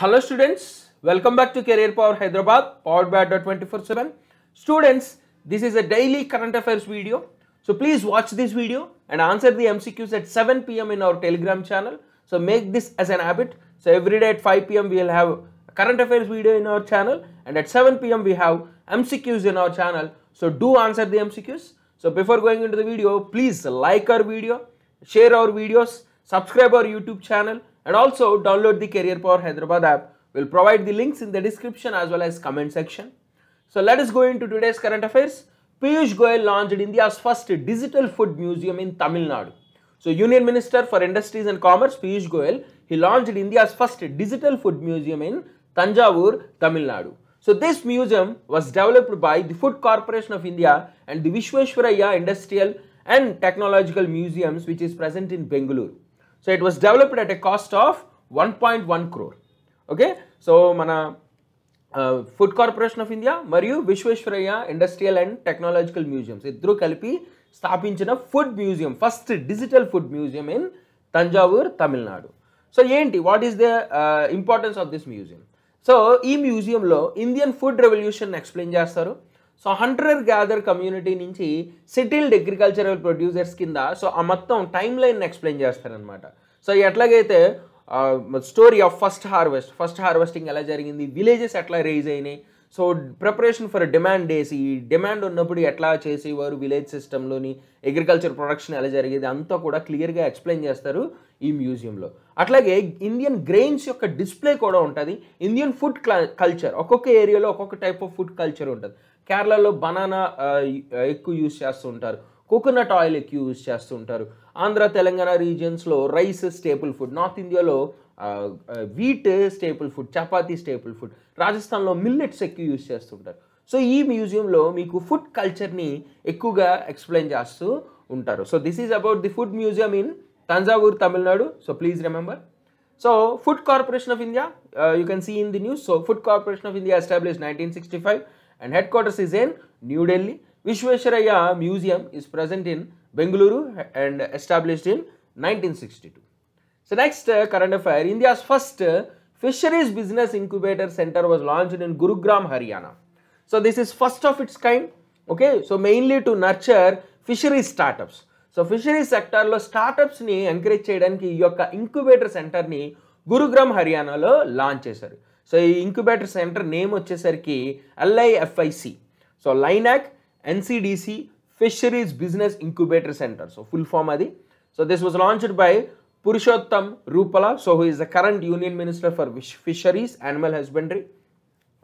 Hello students, welcome back to Career Power Hyderabad, powered by 24/7. Students, this is a daily current affairs video. So please watch this video and answer the MCQs at 7 p.m. in our Telegram channel. So make this as an habit. So every day at 5 p.m. we will have current affairs video in our channel and at 7 p.m. we have MCQs in our channel. So do answer the MCQs. So before going into the video, please like our video, share our videos, subscribe our YouTube channel and also download the Career Power Hyderabad app. We'll provide the links in the description as well as comment section. So let us go into today's current affairs. Piyush Goyal launched India's first digital food museum in Tamil Nadu. So Union Minister for Industries and Commerce Piyush Goyal, he launched India's first digital food museum in Tanjavur, Tamil Nadu. So this museum was developed by the Food Corporation of India and the Vishweshwaraya Industrial and Technological Museums which is present in Bengaluru. So it was developed at a cost of one point one crore okay so మన food corporation of India మరియు Visvesvaraya industrial and technological museums ఇద్దరు కలిపి స్థాపించిన food museum first digital food museum in Thanjavur Tamil Nadu so ఏంటి what is the importance of this museum so ఈ మ్యూజియంలో Indian food revolution explain చేస్తారు so hundred gather community నుంచి settled agricultural producers కింద so ఆ మొత్తం టైం లైన్ ఎక్స్ప్లెయిన్ చేస్తారనమాట so ఎట్లాగైతే story of first harvest first harvesting ఎలా జరిగింది విలేజెస్ ఎట్లా రేజ్ అయినాయి so preparation for demand days ఈ డిమాండ్ ఉన్నప్పుడు ఎట్లా చేసేవారు విలేజ్ సిస్టంలోని అగ్రికల్చర్ ప్రొడక్షన్ ఎలా జరిగేది అంతా కూడా క్లియర్గా ఎక్స్ప్లెయిన్ చేస్తారు ఈ మ్యూజియంలో అట్లాగే ఇండియన్ గ్రెయిన్స్ యొక్క డిస్ప్లే కూడా ఉంటుంది ఇండియన్ ఫుడ్ కల్చర్ ఒక్కొక్క ఏరియాలో ఒక్కొక్క టైప్ ఆఫ్ ఫుడ్ కల్చర్ ఉంటుంది కేరళలో బనానా ఎక్కువ యూజ్ ఉంటారు కోకోనట్ ఆయిల్ ఎక్కువ యూజ్ ఉంటారు ఆంధ్ర తెలంగాణ రీజియన్స్లో రైస్ స్టేపుల్ ఫుడ్ నార్త్ ఇండియాలో wheat staple food chapati staple food రాజస్థాన్లో మిల్లెట్స్ ఎక్కువ యూజ్ చేస్తుంటారు సో ఈ మ్యూజియంలో మీకు ఫుడ్ కల్చర్ని ఎక్కువగా ఎక్స్ప్లెయిన్ చేస్తూ ఉంటారు so this is about the food museum in Thanjavur Tamil Nadu so please remember so food corporation of India you can see in the news so food corporation of India establish nineteen sixty five and headquarters is in New Delhi Visvesvaraya museum is present in Bengaluru and established in nineteen sixty two so next current affair India's first fisheries business incubator centre was launched in Gurugram Haryana so this is first of its kind okay so mainly to nurture fisheries startups so ఫిషరీస్ సెక్టర్లో స్టార్టప్స్ని encourage చేయడానికి ఈ యొక్క incubator సెంటర్ని గురుగ్రామ్ హర్యానాలో launch చేశారు So incubator center name of Chesarki LIFIC. So LINAC NCDC Fisheries Business Incubator Center. So full form adhi. So this was launched by Purushottam Rupala. So who is the current Union Minister for Fisheries, Animal Husbandry.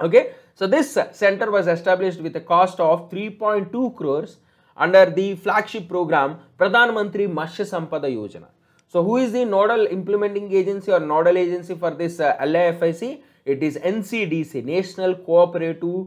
Okay. So this center was established with a cost of 3.2 crores under the flagship program Pradhan Mantri Masya Sampada Yojana. So who is the nodal implementing agency or nodal agency for this uh, LIFIC? It is NCDC national cooperative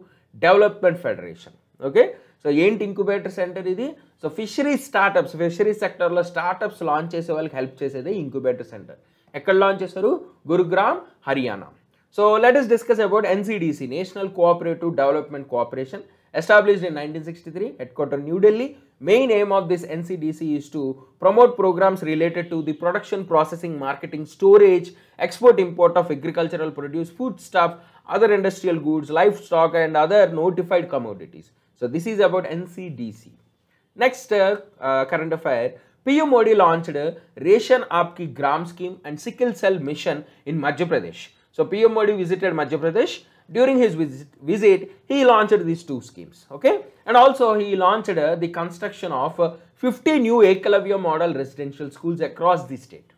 development federation okay so ఏంటి incubator centre ఇది so fisheries startups fisheries సెక్టర్లో startups launch చేసే వాళ్ళకి help చేసేది incubator centre ఎక్కడ launch చేస్తారు Gurugram Haryana so let us discuss about NCDC national cooperative development cooperation Established in 1963, headquarter New Delhi, main aim of this NCDC is to promote programs related to the production, processing, marketing, storage, export-import of agricultural produce, foodstuff, other industrial goods, livestock and other notified commodities. So, this is about NCDC. Next uh, uh, current affair, PM Modi launched Ration Aapki Gram scheme and Sickle Cell Mission in Madhya Pradesh. So, PM Modi visited Madhya Pradesh During his visit, visit he launched these two schemes. Okay, and also he launched uh, the construction of uh, 50 new Ekalavya model residential schools across the state.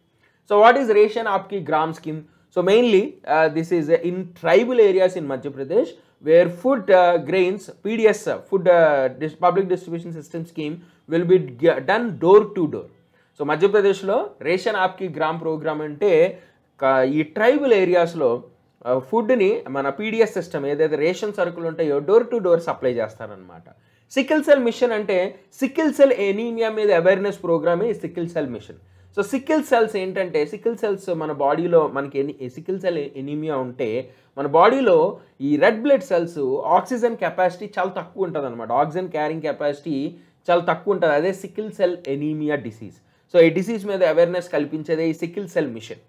So what is Ration Aapki Gram scheme? So mainly uh, this is in tribal areas in Madhya Pradesh where food grains PDS food dis public distribution system scheme will be done door to door. So మధ్యప్రదేశ్లో ration Aapki Gram programme అంటే ఈ tribal ఏరియాస్లో ఫుడ్ని మన PDS system ఏదైతే ration సరుకులు ఉంటాయో door to door supply చేస్తారనమాట సికిల్ సెల్ మిషన్ అంటే సికిల్ సెల్ ఎనీమియా మీద అవేర్నెస్ ప్రోగ్రామే sickle cell mission so sickle cells ఏంటంటే సికిల్ సెల్స్ మన బాడీలో మనకి ఎని సికిల్ సెల్ ఎనీమియా ఉంటే మన బాడీలో ఈ red blood cells oxygen capacity చాలా తక్కువ ఉంటుంది అనమాట ఆక్సిజన్ క్యారింగ్ కెపాసిటీ చాలా తక్కువ ఉంటుంది అదే sickle cell anaemia disease so ఈ డిసీజ్ మీద అవేర్నెస్ కల్పించేదే ఈ sickle cell mission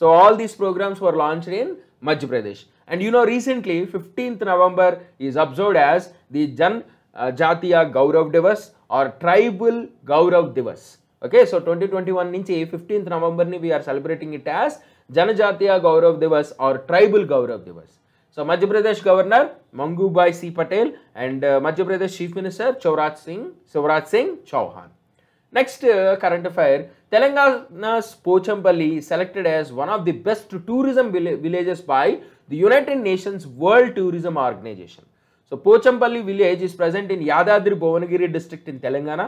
so all these programmes were launch in Madhya Pradesh. And you know recently 15th November is observed as the Jan uh, Jatiya Gaurav Divas or Tribal Gaurav Divas. Okay, so 2021 nunchi 15th November ni we are celebrating it as Janajatiya Gaurav Divas or Tribal Gaurav Divas. So Madhya Pradesh Governor Mangubai C. Patel and uh, Madhya Pradesh Chief Minister Chauraj Singh, Singh Chauhan. Next current affair Telangana's Pochampally selected as one of the best tourism villages by the United Nations World tourism Organization so Pochampally village is present in Yadadri Bhuvanagiri district in Telangana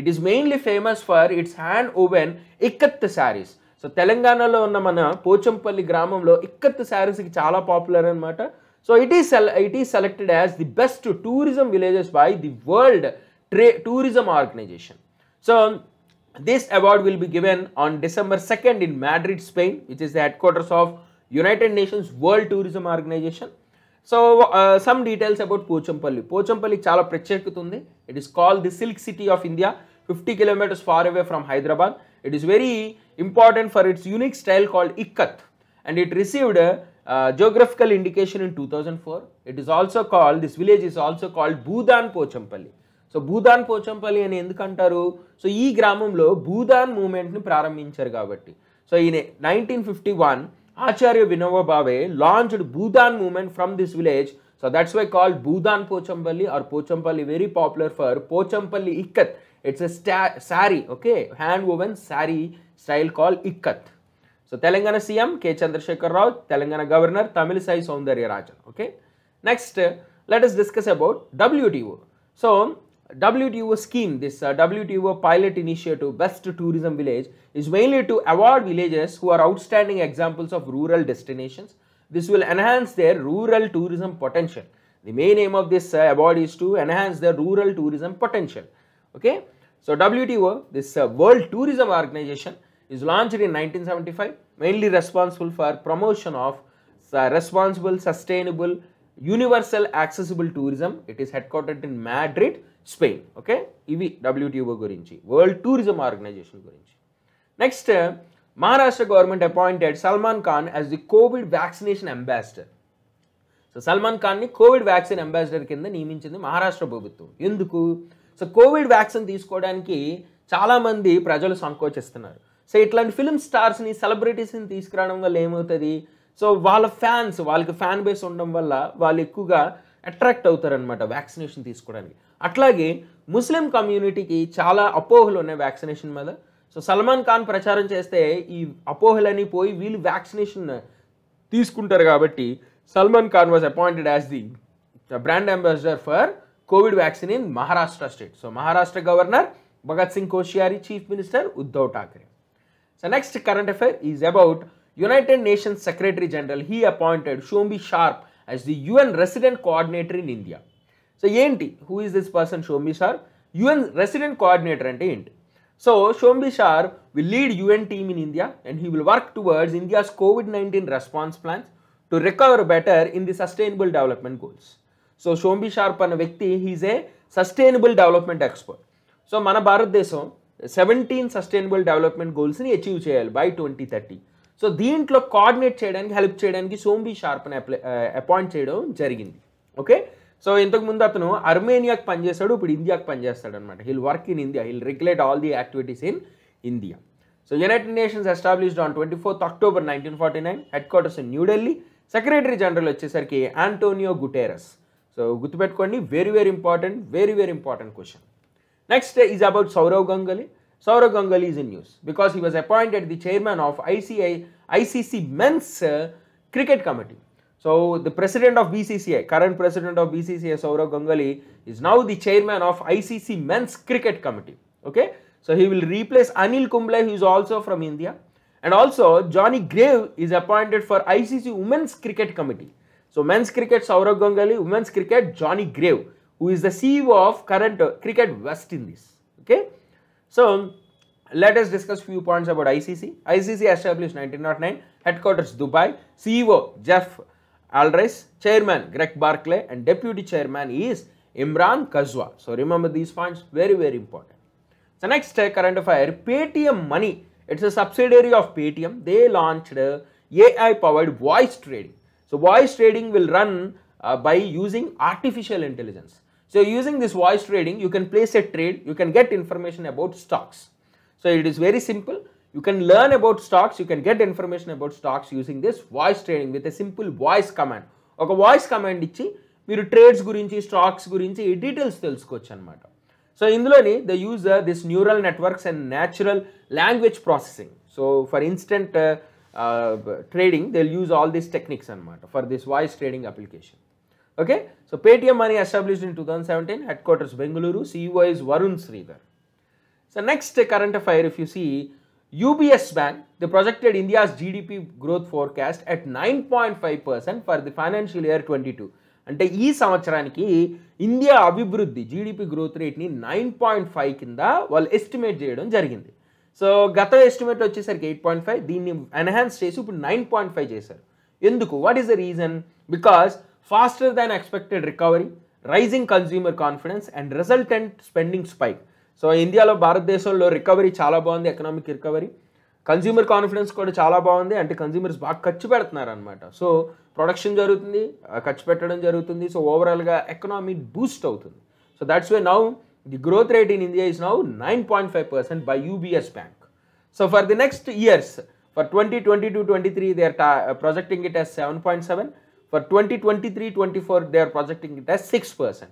it is mainly famous for its hand woven ikat saris so తెలంగాణలో ఉన్న మన పోచంపల్లి గ్రామంలో ఇక్కత్ శారీస్కి చాలా popular అనమాట so it is it is selected as the best tourism villages by the world tray tourism organization So this award will be given on December 2nd in Madrid, Spain, which is the headquarters of United Nations World Tourism Organization. So some details about Pochampally Pochampally చాలా ప్రత్యేకత ఉంది it is call the silk city of India fifty kilometres far away from Hyderabad it is very important for its unique style called ikat and it received geographical indication in two thousand four it is also called this village is also called Bhoodan Pochampally so Bhoodan Pochampally అని ఎందుకంటారు so ఈ గ్రామంలో భూదాన్ మూమెంట్ని ప్రారంభించారు కాబట్టి so ఈయన nineteen fifty one Acharya Vinoba Bhave launched Bhoodan movement from this village so that's why call Bhoodan Pochampally or Pochampally very popular for Pochampally ikat it's a స్టా sari okay hand woven sari style call ikat so Telangana CM K Chandrashekar Rao Telangana governor Tamilisai Soundararajan okay next let us discuss about WTO so WTO scheme, this uh, WTO pilot initiative, Best Tourism Village, is mainly to award villages who are outstanding examples of rural destinations. This will enhance their rural tourism potential. The main aim of this uh, award is to enhance the rural tourism potential. Okay. So, WTO, this uh, World Tourism Organization, is launched in 1975, mainly responsible for promotion of uh, responsible, sustainable, universal accessible tourism it is headquartered in Madrid Spain okay ఇవి WTO గురించి world tourism organization గురించి next Maharashtra government appointed Salman Khan as the Covid vaccination ambassador so Salman ఖాన్ని Covid vaccine ambassador కింద నియమించింది మహారాష్ట్ర ప్రభుత్వం ఎందుకు so Covid vaccine తీసుకోవడానికి చాలామంది ప్రజలు సంకోచిస్తున్నారు సో ఇట్లాంటి ఫిల్మ్ స్టార్స్ని సెలబ్రిటీస్ని తీసుకురావడం వల్ల ఏమవుతుంది సో వాళ్ళ ఫ్యాన్స్ వాళ్ళకి ఫ్యాన్ బేస్ ఉండడం వల్ల వాళ్ళు ఎక్కువగా అట్రాక్ట్ అవుతారనమాట వ్యాక్సినేషన్ తీసుకోవడానికి అట్లాగే ముస్లిం కమ్యూనిటీకి చాలా అపోహలు ఉన్నాయి వ్యాక్సినేషన్ మీద సో సల్మాన్ ఖాన్ ప్రచారం చేస్తే ఈ అపోహలన్నీ పోయి వీళ్ళు వ్యాక్సినేషన్ తీసుకుంటారు కాబట్టి Salman Khan was appointed as the brand ambassador for Covid vaccine in Maharashtra state so Maharashtra governor Bhagat Singh Koshyari chief minister Uddhav Thackeray so next current affair is about United Nations secretary general he appointed Shombi Sharp as the UN resident coordinator in India so ఏంటి who is this person Shombi Sharp UN resident coordinator అంటే ఏంటి so Shombi Sharp will lead UN team in India and he will work towards India's Covid nineteen response plans to recover better in the sustainable development goals so Shombi Sharp అన్న వ్యక్తి he's a sustainable development expert so మన భారతదేశం seventeen sustainable development గోల్స్ని achieve చేయాలి by twenty thirty so దీంట్లో coordinate చేయడానికి help చేయడానికి Shombi షార్ప్ని appoint చేయడం జరిగింది ఓకే సో ఇంతకుముందు అతను అర్మేనియాకి పనిచేస్తాడు ఇప్పుడు ఇండియాకి పనిచేస్తాడు అనమాట he'll work in India he'll regulate all the activities in India so United Nations established on twenty fourth October nineteen forty nine headquarters in New Delhi secretary general వచ్చేసరికి ఆంటోనియో గుటేరస్ సో గుర్తుపెట్టుకోండి very very important very very important question next is about Saurav Ganguly Saurav Ganguly is in news because he was appointed the chairman of ICI, ICC Men's uh, Cricket Committee. So the president of BCCI, current president of BCCI Saurav Ganguly is now the chairman of ICC Men's Cricket Committee. Okay. So he will replace Anil Kumble who is also from India and also Johnny Grave is appointed for ICC Women's Cricket Committee. So men's cricket Saurav Ganguly, women's cricket Johnny Grave who is the CEO of current uh, Cricket West Indies. Okay. So let us discuss few points about ICC. ICC established 1909, headquarters Dubai, CEO Jeff Alrice, chairman Greg Barclay and deputy chairman is Imran Kazwa. So remember these points, very very important. The next current affair, Paytm Money. It's a subsidiary of Paytm. They launched AI powered voice trading. So voice trading will run uh, by using artificial intelligence. So using this voice trading, you can place a trade, you can get information about stocks. So it is very simple. You can learn about stocks, you can get information about stocks using this voice trading with a simple voice command. Okay, voice command ichi, you trades gurinchi, stocks gurinchi, details tells kochan mata. So in the user, this neural networks and natural language processing. So for instant uh, uh, trading, they'll use all these techniques and matter for this voice trading application. Okay so Paytm money establish in two thousand seventeen headquarters Bengaluru CEO is Varun Sridhar so next current affair if you see UBS bank the projected India's GDP growth forecast at nine point five percent for the financial year twenty two అంటే ఈ సంవత్సరానికి India అభివృద్ధి GDP growth రేట్ని nine point five కింద వాళ్ళు estimate చేయడం జరిగింది so గత ఎస్టిమేట్ వచ్చేసరికి ఎయిట్ పాయింట్ ఫైవ్ దీన్ని ఎన్హాన్స్ చేసి ఇప్పుడు నైన్ పాయింట్ ఫైవ్ చేశారు ఎందుకు what is the reason because faster than expected recovery rising consumer confidence and resultant spending spike so ఇండియాలో భారతదేశంలో రికవరీ చాలా బాగుంది ఎకనామిక్ రికవరీ కన్జ్యూమర్ కాన్ఫిడెన్స్ కూడా చాలా బాగుంది అంటే కన్జ్యూమర్స్ బాగా ఖర్చు పెడుతున్నారు అనమాట సో ప్రొడక్షన్ జరుగుతుంది ఖర్చు పెట్టడం జరుగుతుంది సో ఓవరాల్గా ఎకనామీ బూస్ట్ అవుతుంది so that's why now the growth rate in India is now nine point five percent by UBS bank so for the next years for twenty twenty two twenty three they are projecting it as seven point seven For 2023-24, they are projecting it as 6%.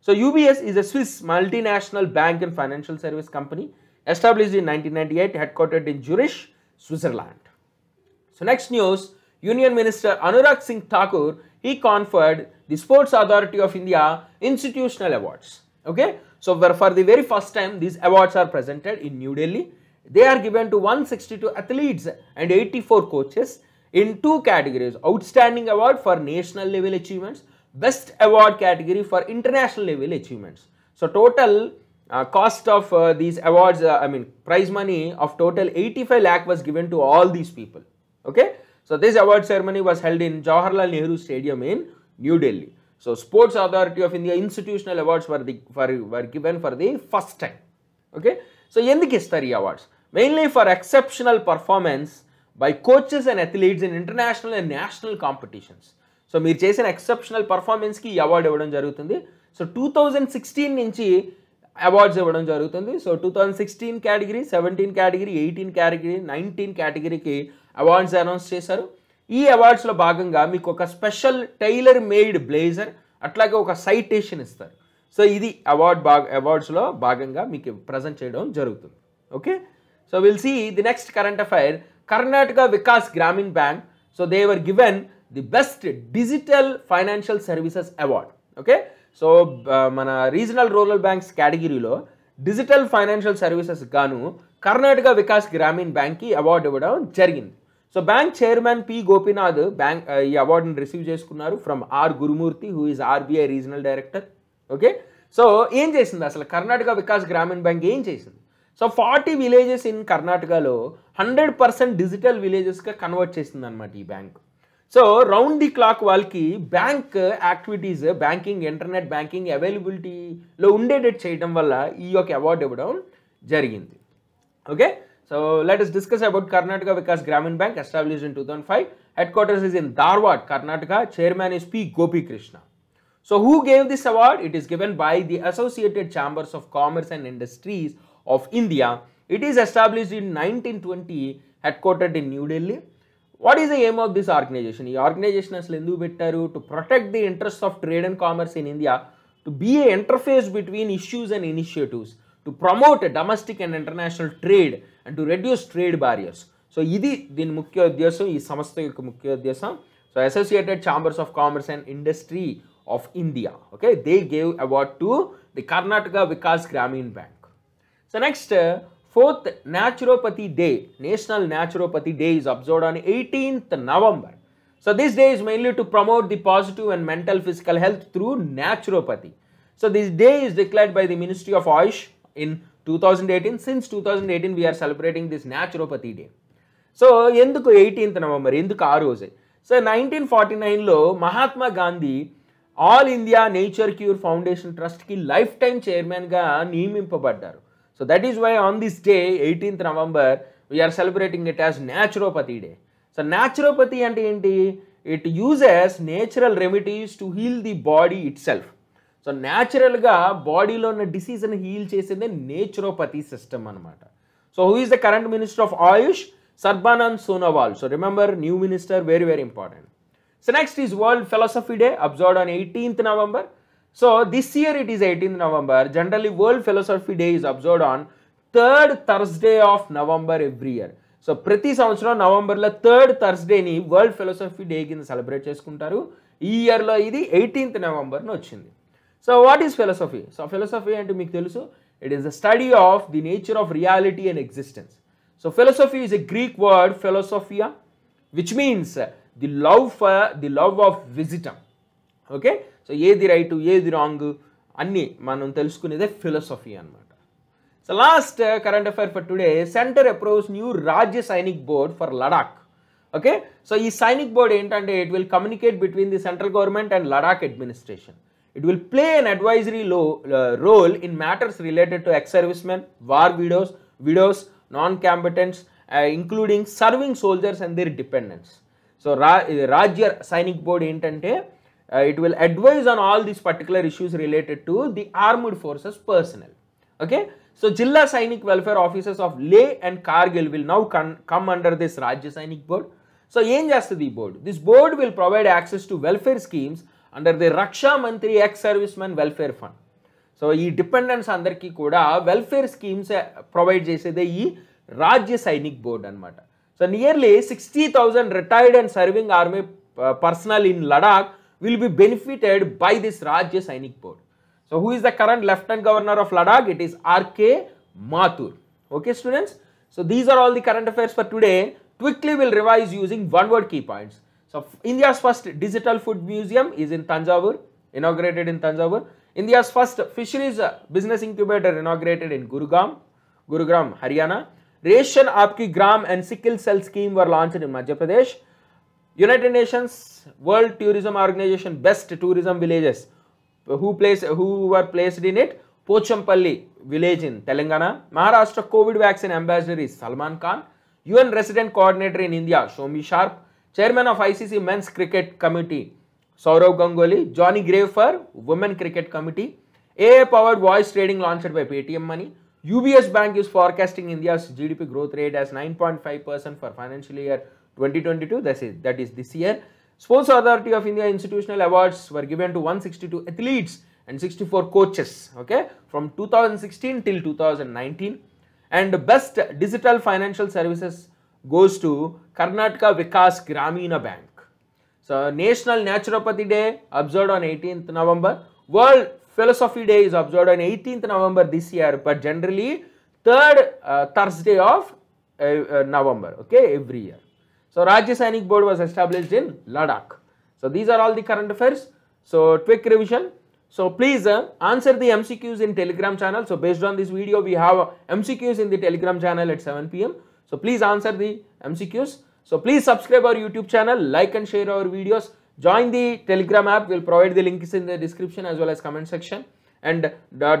So UBS is a Swiss multinational bank and financial service company established in 1998, headquartered in Zurich, Switzerland. So next news, Union Minister Anurag Singh Thakur, he conferred the Sports Authority of India institutional awards. Okay, so for the very first time, these awards are presented in New Delhi. They are given to 162 athletes and 84 coaches in two categories outstanding award for national level achievements best award category for international level achievements so total uh, cost of uh, these awards uh, i mean prize money of total 85 lakh was given to all these people okay so this award ceremony was held in jawaharlal nehru stadium in new delhi so sports authority of india institutional awards were the for, were given for the first time okay so endiki awards mainly for exceptional performance by coaches and athletes in international and national competitions so మీరు చేసిన exceptional పర్ఫార్మెన్స్కి award ఇవ్వడం జరుగుతుంది so two thousand sixteen నుంచి awards ఇవ్వడం జరుగుతుంది so two thousand sixteen category seventeen category eighteen category nineteen కేటగిరీకి awards announce చేశారు ఈ అవార్డ్స్లో భాగంగా మీకు ఒక స్పెషల్ టైలర్ మేడ్ బ్లేజర్ అట్లాగే ఒక సైటేషన్ ఇస్తారు సో ఇది అవార్డ్ భాగ అవార్డ్స్లో భాగంగా మీకు ప్రజెంట్ చేయడం జరుగుతుంది okay so will see the next current affair Karnataka Vikas Grameen bank so they were given the best digital financial services award okay so మన రీజనల్ రూరల్ బ్యాంక్స్ కేటగిరీలో డిజిటల్ ఫైనాన్షియల్ సర్వీసెస్ గాను కర్ణాటక వికాస్ గ్రామీణ్ బ్యాంక్కి అవార్డు ఇవ్వడం జరిగింది so bank chairman P Gopinath bank ఈ అవార్డుని receive చేసుకున్నారు from R Gurumurthy who is RBI regional director okay so ఏం చేసింది అసలు కర్ణాటక వికాస్ గ్రామీణ బ్యాంక్ ఏం చేసింది సో ఫార్టీ విలేజెస్ ఇన్ కర్ణాటకలో హండ్రెడ్ పర్సెంట్ డిజిటల్ విలేజెస్గా కన్వర్ట్ చేసింది అనమాట ఈ bank so round the clock వాళ్ళకి bank activities banking internet banking అవైలబిలిటీలో ఉండేటట్టు చేయడం వల్ల ఈ యొక్క అవార్డు ఇవ్వడం జరిగింది okay so let us discuss about Karnataka Vikas Grameen bank establish in two thousand five headquarters is in Dharwad Karnataka chairman is P Gopikrishna so who gave this award it is given by the associated chambers of commerce and industries of India. It is established in 1920, headquartered in New Delhi. What is the aim of this organization? The organization is to protect the interests of trade and commerce in India, to be an interface between issues and initiatives, to promote domestic and international trade and to reduce trade barriers. So, ఇది దీని ముఖ్య ఉద్దేశం ఈ సంస్థ యొక్క ముఖ్య ఉద్దేశం so associated chambers of commerce and industry of India okay they gave award to so next fourth naturopathy day national naturopathy day is observed on eighteenth November so this day is mainly to promote the positive and mental physical health through naturopathy so this day is declared by the ministry of AYUSH in two thousand eighteen since two thousand eighteen we are celebrating this naturopathy day so ఎందుకు eighteenth November ఎందుకు ఆ రోజే so nineteen forty నైన్లో Mahatma Gandhi all India nature cure foundation ట్రస్ట్కి life time చైర్మన్గా నియమింపబడ్డారు so that is why on this day, 18th November, we are celebrating it as Naturopathy Day. So అంటే ఏంటి it uses natural remedies to heal the body itself so న్యాచురల్గా బాడీలో ఉన్న డిసీజ్ని heal చేసిందే naturopathy system అనమాట so who is the current minister of AYUSH Sarbananda Sonowal so remember new minister very very important so next is world philosophy day observe on eighteenth November so this year it is eighteenth November Generally, world Philosophy day is observed on third Thursday of November every year so ప్రతి సంవత్సరం నవంబర్లో third థర్స్డేని world philosophy day కింద celebrate చేసుకుంటారు ఈ ఇయర్లో ఇది eighteenth నవంబర్ని వచ్చింది so what is philosophy so philosophy అంటే మీకు తెలుసు it is the study of the nature of reality and existence so philosophy is a Greek word philosophia which means the love for the love of wisdom okay so ఏది right ఏది wrong అన్ని మనం తెలుసుకునేదే philosophy అనమాట so last current affair for today centre approves new Rajya Sainik board for Ladakh okay so ఈ Sainik board ఏంటంటే it will communicate between the central government and Ladakh administration it will play an advisory లో role in matters related to ex servicemen war widows widows non combatants including serving soldiers and their dependents so రా Rajya Sainik board ఏంటంటే uh, it will advise on all these particular issues related to the armed forces personnel. Okay. So, Jilla Sainik Welfare Officers of Leh and Kargil will now come under this Rajya Sainik Board. So, em చేస్తుంది ఈ board this board will provide access to welfare schemes under the Raksha Mantri ex servicemen welfare fund so ఈ dependents అందరికీ కూడా welfare schemes provide చేసేదే ఈ Rajya Sainik board అనమాట so nearly sixty thousand retired and serving army personnel in Ladakh will be benefited by this Rajya Sainik Board. So who is the current Lieutenant Governor of Ladakh? It is R.K. Mathur. Okay students. So these are all the current affairs for today. Quickly we'll revise using one word key points. So India's first digital food museum is in Tanjavur, inaugurated in Tanjavur. India's first fisheries uh, business incubator inaugurated in Gurugram, Gurugram, Haryana. Ration Aapki Gram and Sickle Cell Scheme were launched in Madhya Pradesh. United Nations World Tourism Organization Best Tourism Villages. Who place who were placed in it? Pochampalli village in Telangana. Maharashtra COVID vaccine ambassador is Salman Khan. UN resident coordinator in India, Shomi Sharp. Chairman of ICC Men's Cricket Committee, Saurav Ganguly. Johnny Grave for Women Cricket Committee. AI powered voice trading launched by Paytm Money. UBS Bank is forecasting India's GDP growth rate as 9.5% for financial year 2022 that is, that is this year. Sports Authority of India institutional awards were given to 162 athletes and 64 coaches okay from 2016 till 2019 and best digital financial services goes to Karnataka Vikas Gramina Bank. So National Naturopathy Day observed on 18th November. World Philosophy Day is observed on 18th November this year but generally third uh, Thursday of uh, uh, November okay every year. So Rajya Sainik Board was established in Ladakh. So these are all the current affairs. So quick revision. So please uh, answer the MCQs in Telegram channel. So based on this video, we have uh, MCQs in the Telegram channel at 7 p.m. So please answer the MCQs. So please subscribe our YouTube channel, like and share our videos. Join the Telegram app. We'll provide the links in the description as well as comment section. And uh,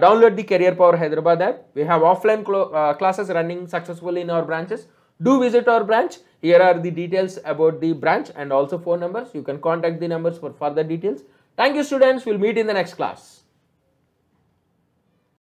download the Career Power Hyderabad app. We have offline uh, classes running successfully in our branches. Do visit our branch. Here are the details about the branch and also phone numbers. You can contact the numbers for further details. Thank you students. We'll meet in the next class.